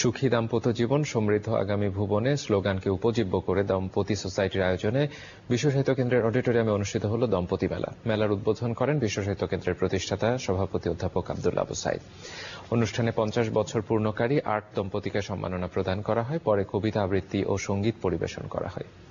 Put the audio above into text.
সুখী দাম্পত্য জীবন সমৃদ্ধ আগামী ভুবনে স্লোগানকে উপজীব্য করে দম্পতি সোসাইটির আয়োজনে বিশ্বসাহিত্য কেন্দ্রের অডিটোরিয়ামে অনুষ্ঠিত হল দম্পতি মেলা মেলার উদ্বোধন করেন বিশ্বসাহিত্য কেন্দ্রের প্রতিষ্ঠাতা সভাপতি অধ্যাপক আবদুল্লা আবু সাইদ অনুষ্ঠানে পঞ্চাশ বছর পূর্ণকারী আট দম্পতিকে সম্মাননা প্রদান করা হয় পরে কবিতা আবৃত্তি ও সঙ্গীত পরিবেশন করা হয়